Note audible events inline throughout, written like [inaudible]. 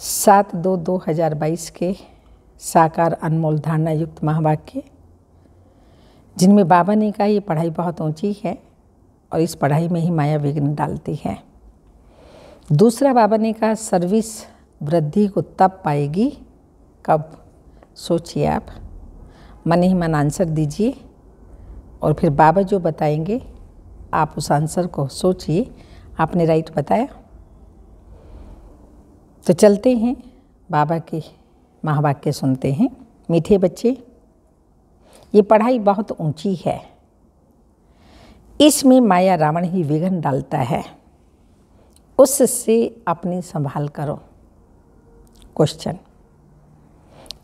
सात दो दो हज़ार बाईस के साकार अनमोल धारणा युक्त महावाक्य जिनमें बाबा ने कहा ये पढ़ाई बहुत ऊंची है और इस पढ़ाई में ही माया विघ्न डालती है दूसरा बाबा ने कहा सर्विस वृद्धि को तब पाएगी कब सोचिए आप मन ही मन आंसर दीजिए और फिर बाबा जो बताएंगे आप उस आंसर को सोचिए आपने राइट बताया तो चलते हैं बाबा के महावाक्य सुनते हैं मीठे बच्चे ये पढ़ाई बहुत ऊंची है इसमें माया रावण ही विघन डालता है उससे अपनी संभाल करो क्वेश्चन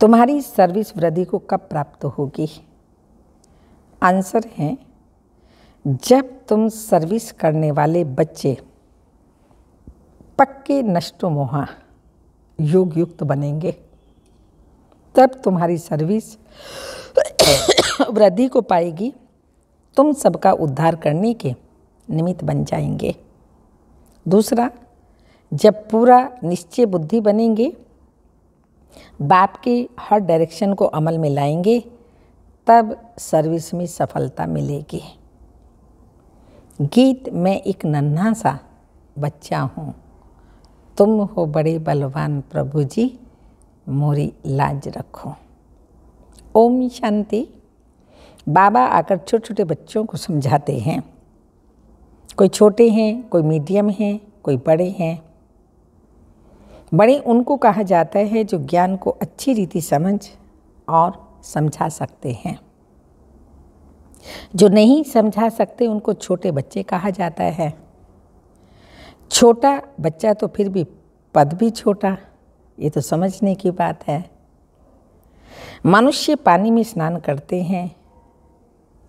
तुम्हारी सर्विस वृद्धि को कब प्राप्त होगी आंसर है जब तुम सर्विस करने वाले बच्चे पक्के नष्टो मोहा योग युक्त बनेंगे तब तुम्हारी सर्विस वृद्धि को पाएगी तुम सबका उद्धार करने के निमित्त बन जाएंगे दूसरा जब पूरा निश्चय बुद्धि बनेंगे बाप के हर डायरेक्शन को अमल में लाएंगे तब सर्विस में सफलता मिलेगी गीत मैं एक नन्हा सा बच्चा हूँ तुम हो बड़े बलवान प्रभु जी मोरी लाज रखो ओम शांति बाबा आकर छोटे छोटे बच्चों को समझाते हैं कोई छोटे हैं कोई मीडियम हैं कोई बड़े हैं बड़े उनको कहा जाता है जो ज्ञान को अच्छी रीति समझ और समझा सकते हैं जो नहीं समझा सकते उनको छोटे बच्चे कहा जाता है छोटा बच्चा तो फिर भी पद भी छोटा ये तो समझने की बात है मनुष्य पानी में स्नान करते हैं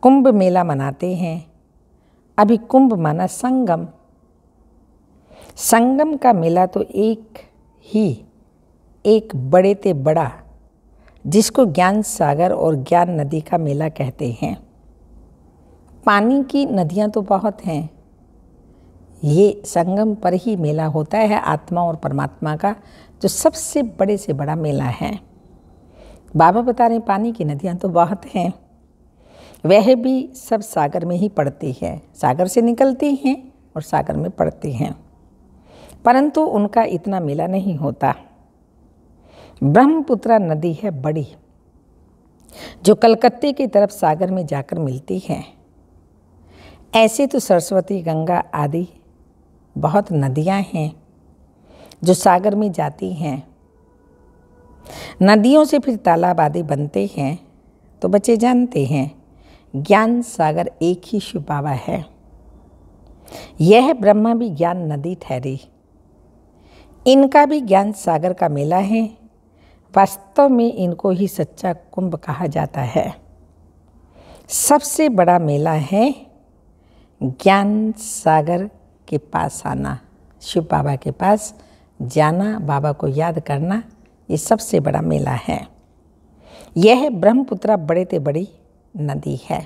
कुंभ मेला मनाते हैं अभी कुंभ माना संगम संगम का मेला तो एक ही एक बड़े ते बड़ा जिसको ज्ञान सागर और ज्ञान नदी का मेला कहते हैं पानी की नदियाँ तो बहुत हैं ये संगम पर ही मेला होता है आत्मा और परमात्मा का जो सबसे बड़े से बड़ा मेला है बाबा बता रहे पानी की नदियाँ तो बहुत हैं वह भी सब सागर में ही पड़ती है सागर से निकलती हैं और सागर में पड़ती हैं परंतु उनका इतना मेला नहीं होता ब्रह्मपुत्रा नदी है बड़ी जो कलकत्ते की तरफ सागर में जाकर मिलती है ऐसे तो सरस्वती गंगा आदि बहुत नदियां हैं जो सागर में जाती हैं नदियों से फिर तालाब आदि बनते हैं तो बच्चे जानते हैं ज्ञान सागर एक ही शिव बाबा है यह ब्रह्मा भी ज्ञान नदी ठहरी इनका भी ज्ञान सागर का मेला है वास्तव में इनको ही सच्चा कुंभ कहा जाता है सबसे बड़ा मेला है ज्ञान सागर के पास आना शिव बाबा के पास जाना बाबा को याद करना ये सबसे बड़ा मेला है यह ब्रह्मपुत्रा बड़े से बड़ी नदी है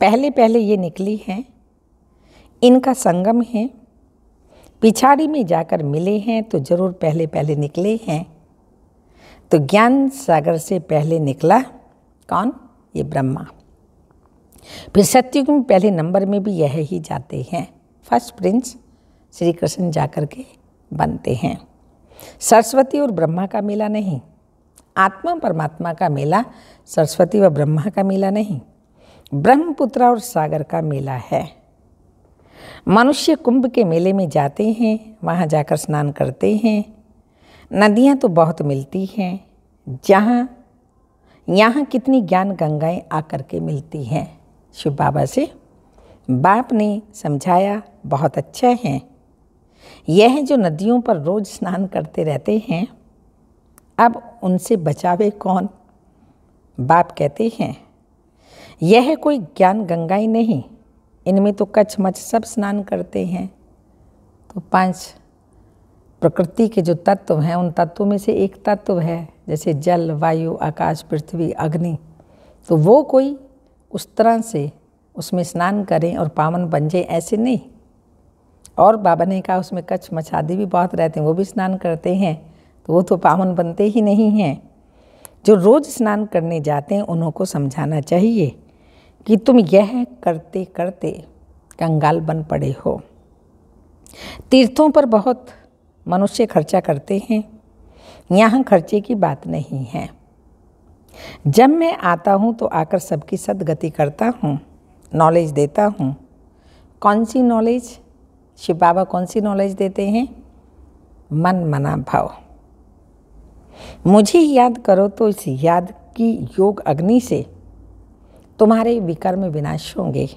पहले पहले ये निकली हैं इनका संगम है पिछाड़ी में जाकर मिले हैं तो ज़रूर पहले पहले निकले हैं तो ज्ञान सागर से पहले निकला कौन ये ब्रह्मा फिर सत्युग में पहले नंबर में भी यह ही जाते हैं फर्स्ट प्रिंस श्री कृष्ण जाकर के बनते हैं सरस्वती और ब्रह्मा का मेला नहीं आत्मा परमात्मा का मेला सरस्वती व ब्रह्मा का मेला नहीं ब्रह्मपुत्रा और सागर का मेला है मनुष्य कुंभ के मेले में जाते हैं वहाँ जाकर स्नान करते हैं नदियाँ तो बहुत मिलती हैं जहाँ यहाँ कितनी ज्ञान गंगाएं आकर के मिलती हैं शिव बाबा से बाप ने समझाया बहुत अच्छे हैं यह जो नदियों पर रोज स्नान करते रहते हैं अब उनसे बचावे कौन बाप कहते हैं यह कोई ज्ञान गंगाई नहीं इनमें तो कच्छ मच सब स्नान करते हैं तो पांच प्रकृति के जो तत्व हैं उन तत्वों में से एक तत्व है जैसे जल वायु आकाश पृथ्वी अग्नि तो वो कोई उस तरह से उसमें स्नान करें और पावन बन जाए ऐसे नहीं और बाबा ने कहा उसमें कच्छ मछादी भी बहुत रहते हैं वो भी स्नान करते हैं तो वो तो पावन बनते ही नहीं हैं जो रोज़ स्नान करने जाते हैं उन्हों को समझाना चाहिए कि तुम यह करते करते कंगाल बन पड़े हो तीर्थों पर बहुत मनुष्य खर्चा करते हैं यहाँ खर्चे की बात नहीं है जब मैं आता हूँ तो आकर सबकी सदगति करता हूँ नॉलेज देता हूँ कौन सी नॉलेज शिव बाबा कौन सी नॉलेज देते हैं मन मना भाव मुझे याद करो तो इस याद की योग अग्नि से तुम्हारे विकर्म विनाश होंगे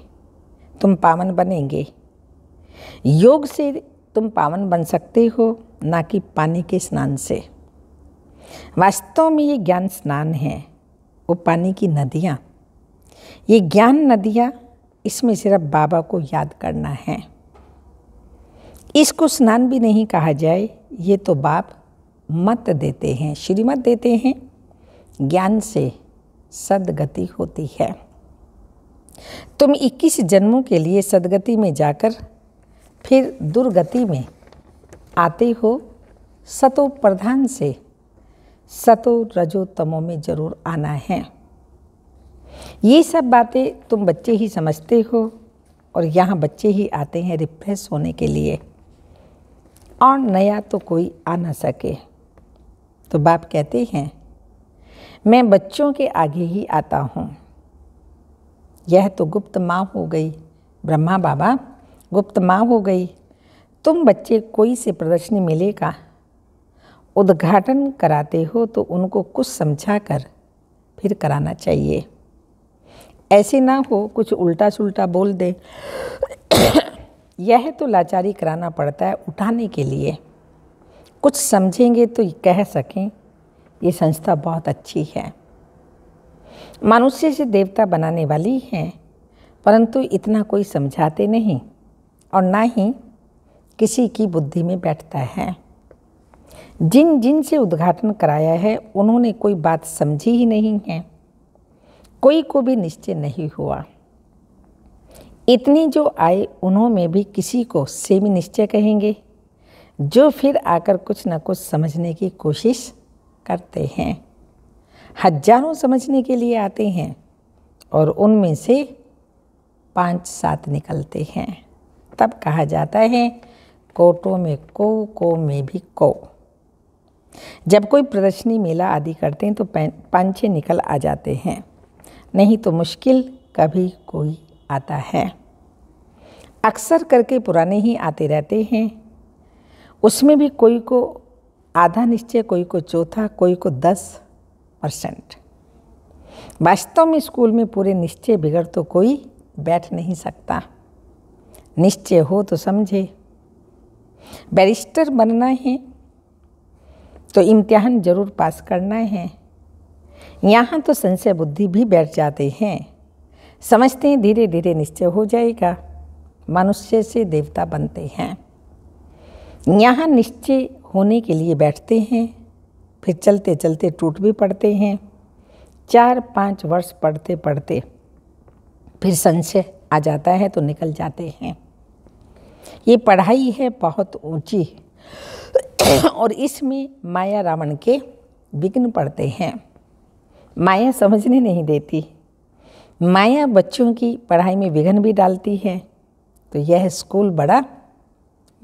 तुम पावन बनेंगे योग से तुम पावन बन सकते हो ना कि पानी के स्नान से वास्तव में ये ज्ञान स्नान है वो पानी की नदियाँ ये ज्ञान नदियाँ इसमें सिर्फ बाबा को याद करना है इसको स्नान भी नहीं कहा जाए ये तो बाप मत देते हैं श्रीमत देते हैं ज्ञान से सदगति होती है तुम 21 जन्मों के लिए सदगति में जाकर फिर दुर्गति में आते हो सतो प्रधान से सतो रजो तमो में ज़रूर आना है ये सब बातें तुम बच्चे ही समझते हो और यहाँ बच्चे ही आते हैं रिफ्रेश होने के लिए और नया तो कोई आ ना सके तो बाप कहते हैं मैं बच्चों के आगे ही आता हूँ यह तो गुप्त माँ हो गई ब्रह्मा बाबा गुप्त माँ हो गई तुम बच्चे कोई से प्रदर्शनी मिलेगा उद्घाटन कराते हो तो उनको कुछ समझा कर फिर कराना चाहिए ऐसे ना हो कुछ उल्टा सुल्टा बोल दे यह तो लाचारी कराना पड़ता है उठाने के लिए कुछ समझेंगे तो कह सकें ये संस्था बहुत अच्छी है मनुष्य से देवता बनाने वाली हैं परंतु इतना कोई समझाते नहीं और ना ही किसी की बुद्धि में बैठता है जिन जिन से उद्घाटन कराया है उन्होंने कोई बात समझी ही नहीं है कोई को भी निश्चय नहीं हुआ इतनी जो आए उन्होंने भी किसी को सेमी निश्चय कहेंगे जो फिर आकर कुछ ना कुछ समझने की कोशिश करते हैं हजारों समझने के लिए आते हैं और उनमें से पांच सात निकलते हैं तब कहा जाता है कोटों में को को में भी को जब कोई प्रदर्शनी मेला आदि करते हैं तो पंचे निकल आ जाते हैं नहीं तो मुश्किल कभी कोई आता है अक्सर करके पुराने ही आते रहते हैं उसमें भी कोई को आधा निश्चय कोई को चौथा कोई को दस परसेंट वास्तव में स्कूल में पूरे निश्चय बिगड़ तो कोई बैठ नहीं सकता निश्चय हो तो समझे बैरिस्टर बनना है तो इम्तिहान ज़रूर पास करना है यहाँ तो संशय बुद्धि भी बैठ जाते हैं समझते हैं धीरे धीरे निश्चय हो जाएगा मनुष्य से देवता बनते हैं यहाँ निश्चय होने के लिए बैठते हैं फिर चलते चलते टूट भी पड़ते हैं चार पाँच वर्ष पढ़ते पढ़ते फिर संशय आ जाता है तो निकल जाते हैं ये पढ़ाई है बहुत ऊंची [coughs] और इसमें माया रावण के विघ्न पड़ते हैं माया समझने नहीं देती माया बच्चों की पढ़ाई में विघ्न भी डालती है तो यह स्कूल बड़ा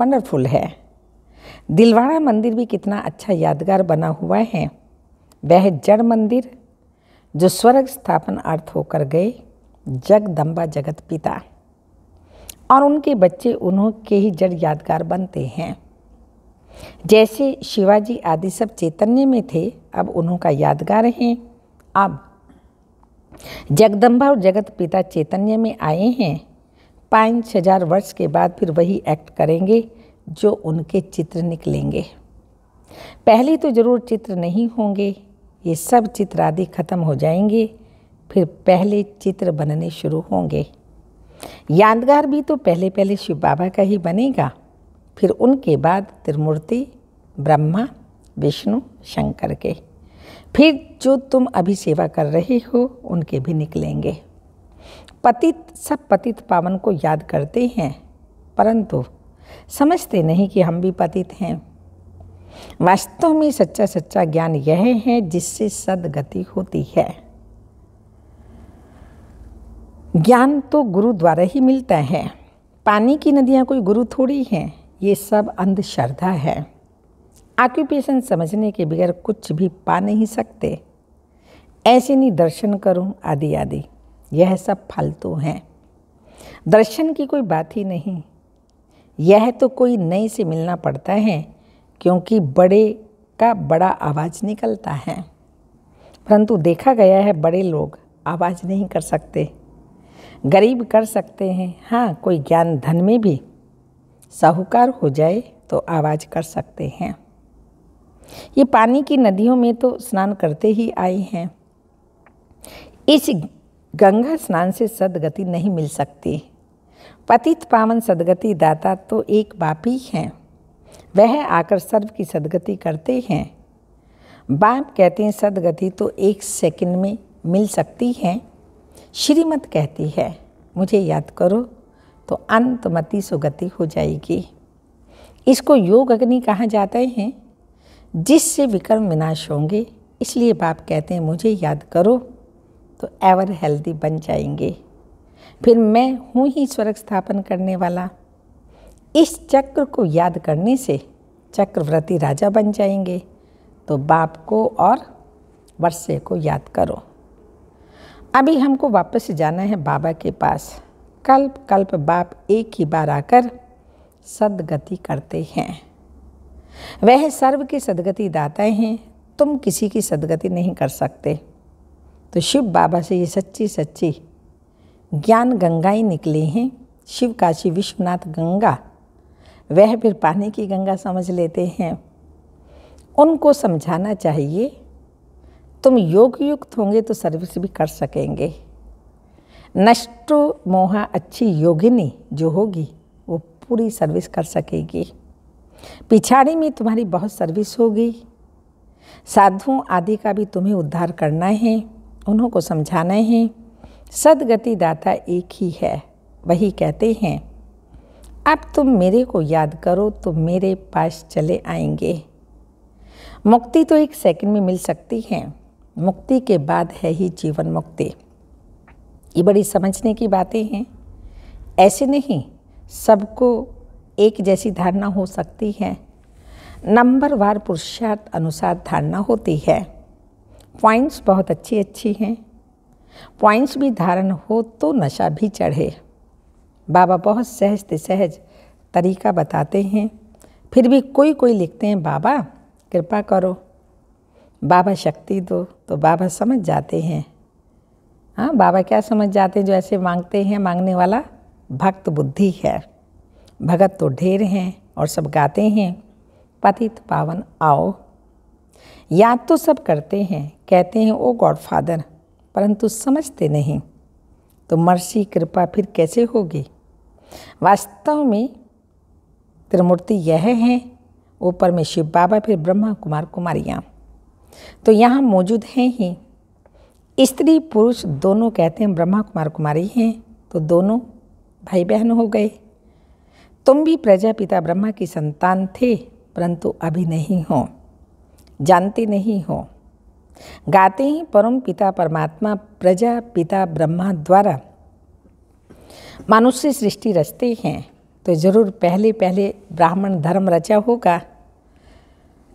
वंडरफुल है दिलवाड़ा मंदिर भी कितना अच्छा यादगार बना हुआ है वह जड़ मंदिर जो स्वर्ग स्थापन अर्थ होकर गए जगदम्बा जगत पिता और उनके बच्चे उन्हों के ही जड़ यादगार बनते हैं जैसे शिवाजी आदि सब चैतन्य में थे अब उन्हों का यादगार हैं अब जगदम्बा और जगत पिता चैतन्य में आए हैं पाँच हजार वर्ष के बाद फिर वही एक्ट करेंगे जो उनके चित्र निकलेंगे पहले तो जरूर चित्र नहीं होंगे ये सब चित्र आदि खत्म हो जाएंगे फिर पहले चित्र बनने शुरू होंगे यादगार भी तो पहले पहले शिव बाबा का ही बनेगा फिर उनके बाद त्रिमूर्ति ब्रह्मा विष्णु शंकर के फिर जो तुम अभी सेवा कर रहे हो उनके भी निकलेंगे पतित सब पतित पावन को याद करते हैं परंतु समझते नहीं कि हम भी पतित हैं वास्तव में सच्चा सच्चा ज्ञान यह है जिससे सदगति होती है ज्ञान तो गुरु द्वारा ही मिलता है पानी की नदियाँ कोई गुरु थोड़ी हैं ये सब अंधश्रद्धा है ऑक्यूपेशन समझने के बगैर कुछ भी पा नहीं सकते ऐसे नहीं दर्शन करूं आदि आदि यह सब फालतू हैं दर्शन की कोई बात ही नहीं यह तो कोई नए से मिलना पड़ता है क्योंकि बड़े का बड़ा आवाज़ निकलता है परंतु देखा गया है बड़े लोग आवाज़ नहीं कर सकते गरीब कर सकते हैं हाँ कोई ज्ञान धन में भी साहूकार हो जाए तो आवाज़ कर सकते हैं ये पानी की नदियों में तो स्नान करते ही आए हैं इस गंगा स्नान से सदगति नहीं मिल सकती पतित पावन सदगति दाता तो एक बाप ही हैं वह आकर सर्व की सदगति करते हैं बाप कहते हैं सदगति तो एक सेकंड में मिल सकती है श्रीमत कहती है मुझे याद करो तो अंतमति सुगति हो जाएगी इसको योग अग्नि कहा जाते हैं जिससे विकर्म विनाश होंगे इसलिए बाप कहते हैं मुझे याद करो तो एवर हेल्दी बन जाएंगे फिर मैं हूँ ही स्वर्ग स्थापन करने वाला इस चक्र को याद करने से चक्रव्रती राजा बन जाएंगे तो बाप को और वर्षे को याद करो अभी हमको वापस जाना है बाबा के पास कल्प कल्प बाप एक ही बार आकर सदगति करते हैं वह सर्व की सदगति दाता हैं तुम किसी की सदगति नहीं कर सकते तो शिव बाबा से ये सच्ची सच्ची ज्ञान गंगाएं निकली हैं शिव काशी विश्वनाथ गंगा वह फिर पानी की गंगा समझ लेते हैं उनको समझाना चाहिए तुम योग युक्त होंगे तो सर्विस भी कर सकेंगे नष्ट मोहा अच्छी योगिनी जो होगी वो पूरी सर्विस कर सकेगी पिछाड़ी में तुम्हारी बहुत सर्विस होगी साधुओं आदि का भी तुम्हें उद्धार करना है उन्हों को समझाना है सदगति दाता एक ही है वही कहते हैं अब तुम मेरे को याद करो तो मेरे पास चले आएंगे मुक्ति तो एक सेकंड में मिल सकती है मुक्ति के बाद है ही जीवन मुक्ति ये बड़ी समझने की बातें हैं ऐसे नहीं सबको एक जैसी धारणा हो सकती है नंबर वार पुरुषार्थ अनुसार धारणा होती है पॉइंट्स बहुत अच्छी अच्छी हैं पॉइंट्स भी धारण हो तो नशा भी चढ़े बाबा बहुत सहज सहज तरीका बताते हैं फिर भी कोई कोई लिखते हैं बाबा कृपा करो बाबा शक्ति दो तो बाबा समझ जाते हैं हाँ बाबा क्या समझ जाते हैं जो ऐसे मांगते हैं मांगने वाला भक्त बुद्धि है भगत तो ढेर हैं और सब गाते हैं पतित पावन आओ याद तो सब करते हैं कहते हैं ओ गॉड फादर परंतु समझते नहीं तो मर्सी कृपा फिर कैसे होगी वास्तव में त्रिमूर्ति यह है ऊपर में शिव बाबा फिर ब्रह्मा कुमार कुमारियाँ तो यहाँ मौजूद हैं ही स्त्री पुरुष दोनों कहते हैं ब्रह्मा कुमार कुमारी हैं तो दोनों भाई बहन हो गए तुम भी प्रजापिता ब्रह्मा की संतान थे परंतु अभी नहीं हो जानते नहीं हो गाते ही परम पिता परमात्मा प्रजा पिता ब्रह्मा द्वारा मनुष्य सृष्टि रचते हैं तो जरूर पहले पहले ब्राह्मण धर्म रचा होगा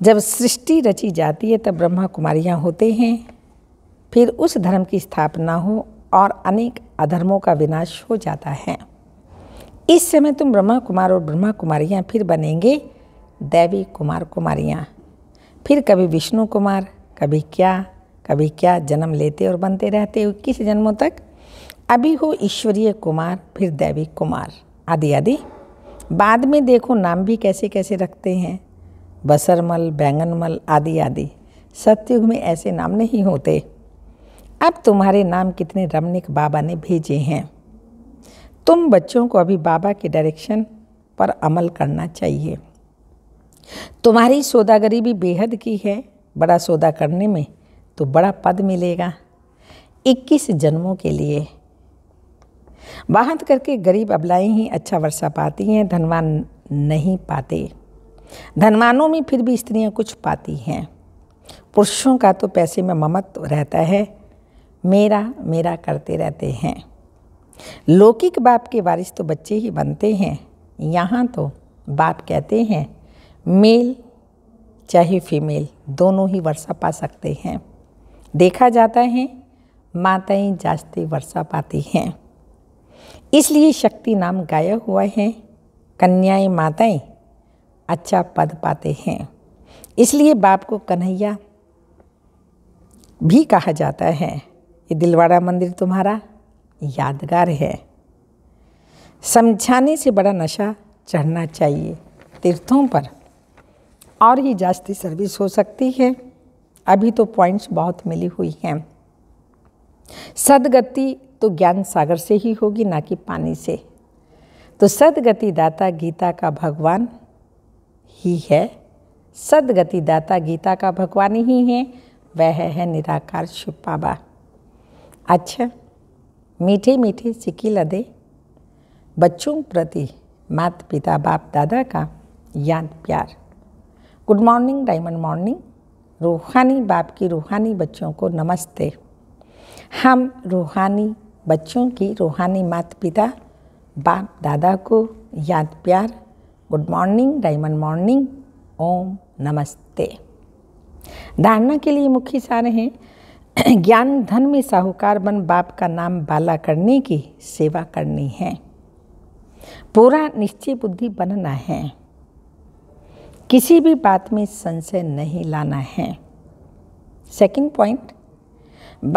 जब सृष्टि रची जाती है तब ब्रह्मा कुमारियाँ होते हैं फिर उस धर्म की स्थापना हो और अनेक अधर्मों का विनाश हो जाता है इस समय तुम ब्रह्मा कुमार और ब्रह्मा कुमारियाँ फिर बनेंगे दैवी कुमार कुमारियाँ फिर कभी विष्णु कुमार कभी क्या कभी क्या जन्म लेते और बनते रहते हो किस जन्मों तक अभी हो ईश्वरीय कुमार फिर दैवी कुमार आदि आदि बाद में देखो नाम भी कैसे कैसे रखते हैं बसरमल बैंगनमल आदि आदि सत्युग में ऐसे नाम नहीं होते अब तुम्हारे नाम कितने रमणीक बाबा ने भेजे हैं तुम बच्चों को अभी बाबा के डायरेक्शन पर अमल करना चाहिए तुम्हारी सौदागरी भी बेहद की है बड़ा सौदा करने में तो बड़ा पद मिलेगा 21 जन्मों के लिए बाहत करके गरीब अबलाएँ ही अच्छा वर्षा पाती हैं धनवान नहीं पाते धनवानों में फिर भी स्त्रियां कुछ पाती हैं पुरुषों का तो पैसे में ममत रहता है मेरा मेरा करते रहते हैं लौकिक बाप के वारिस तो बच्चे ही बनते हैं यहाँ तो बाप कहते हैं मेल चाहे फीमेल दोनों ही वर्षा पा सकते हैं देखा जाता है माताएं जाचते वर्षा पाती हैं इसलिए शक्ति नाम गाया हुआ है कन्याएं माताएं अच्छा पद पाते हैं इसलिए बाप को कन्हैया भी कहा जाता है ये दिलवाड़ा मंदिर तुम्हारा यादगार है समझाने से बड़ा नशा चढ़ना चाहिए तीर्थों पर और ही जास्ती सर्विस हो सकती है अभी तो पॉइंट्स बहुत मिली हुई हैं सदगति तो ज्ञान सागर से ही होगी ना कि पानी से तो सदगति दाता गीता का भगवान ही है सदगति दाता गीता का भगवान ही है वह है निराकार शिव बाबा अच्छा मीठे मीठे सिक्की लदे बच्चों प्रति माता पिता बाप दादा का याद प्यार गुड मॉर्निंग डायमंड मॉर्निंग रूहानी बाप की रूहानी बच्चों को नमस्ते हम रूहानी बच्चों की रूहानी माता पिता बाप दादा को याद प्यार good morning diamond morning Om नमस्ते धारणा के लिए मुख्य सारे हैं [clears throat] ज्ञान धन में साहूकार बन बाप का नाम बाला करने की सेवा करनी है पूरा निश्चय बुद्धि बनना है किसी भी बात में संशय नहीं लाना है सेकंड पॉइंट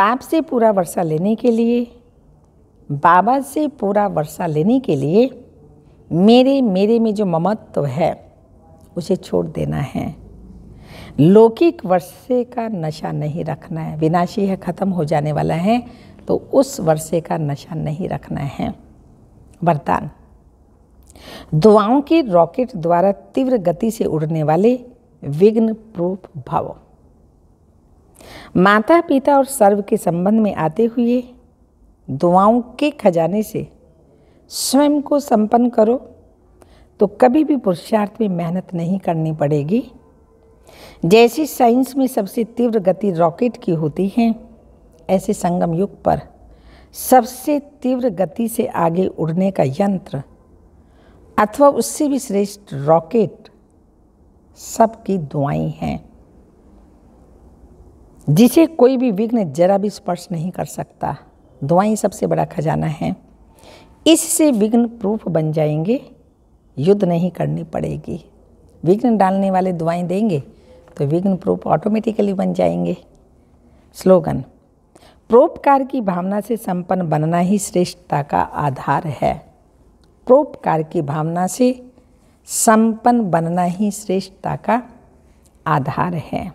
बाप से पूरा वर्षा लेने के लिए बाबा से पूरा वर्षा लेने के लिए मेरे मेरे में जो ममत्व तो है उसे छोड़ देना है लौकिक वर्षे का नशा नहीं रखना है विनाशी है ख़त्म हो जाने वाला है तो उस वर्षे का नशा नहीं रखना है वरदान दुआओं की रॉकेट द्वारा तीव्र गति से उड़ने वाले विघ्न प्रूफ भाव माता पिता और सर्व के संबंध में आते हुए दुआओं के खजाने से स्वयं को संपन्न करो तो कभी भी पुरुषार्थ में मेहनत नहीं करनी पड़ेगी जैसे साइंस में सबसे तीव्र गति रॉकेट की होती है ऐसे संगम युग पर सबसे तीव्र गति से आगे उड़ने का यंत्र अथवा उससे भी श्रेष्ठ रॉकेट सबकी दुआएं हैं जिसे कोई भी विघ्न जरा भी स्पर्श नहीं कर सकता दुआएं सबसे बड़ा खजाना है इससे विघ्न प्रूफ बन जाएंगे युद्ध नहीं करनी पड़ेगी विघ्न डालने वाले दुआएं देंगे तो विघ्न प्रूप ऑटोमेटिकली बन जाएंगे स्लोगन प्रोपकार की भावना से संपन्न बनना ही श्रेष्ठता का आधार है प्रोपकार की भावना से संपन्न बनना ही श्रेष्ठता का आधार है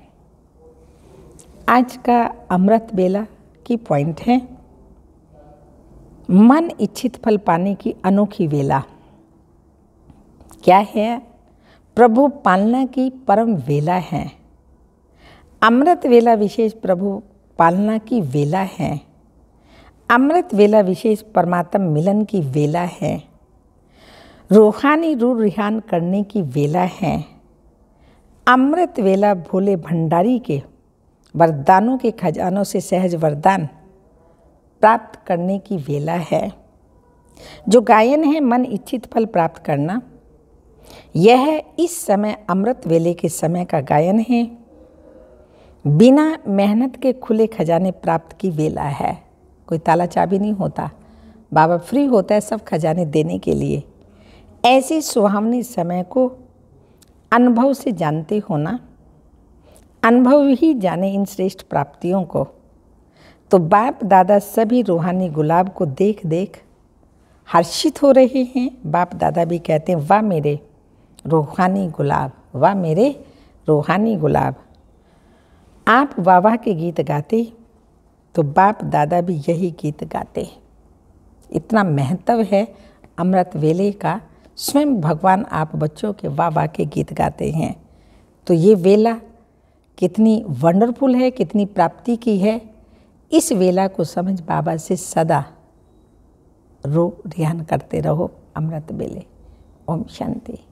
आज का अमृत बेला की पॉइंट है मन इच्छित फल पाने की अनोखी वेला क्या है प्रभु पालना की परम वेला है अमृत वेला विशेष प्रभु पालना की वेला है अमृत वेला विशेष परमात्म मिलन की वेला है रूहानी रू रिहान करने की वेला है अमृत वेला भोले भंडारी के वरदानों के खजानों से सहज वरदान प्राप्त करने की वेला है जो गायन है मन इच्छित फल प्राप्त करना यह इस समय अमृत वेले के समय का गायन है बिना मेहनत के खुले खजाने प्राप्त की वेला है कोई ताला चाबी नहीं होता बाबा फ्री होता है सब खजाने देने के लिए ऐसे सुहावने समय को अनुभव से जानते होना अनुभव ही जाने इन श्रेष्ठ प्राप्तियों को तो बाप दादा सभी रूहानी गुलाब को देख देख हर्षित हो रहे हैं बाप दादा भी कहते हैं वाह मेरे रूहानी गुलाब वाह मेरे रूहानी गुलाब आप वाह के गीत गाते तो बाप दादा भी यही गीत गाते इतना महत्व है अमृत वेले का स्वयं भगवान आप बच्चों के वाह वाह के गीत गाते हैं तो ये वेला कितनी वंडरफुल है कितनी प्राप्ति की है इस वेला को समझ बाबा से सदा रो रिहान करते रहो अमृत वेले ओम शांति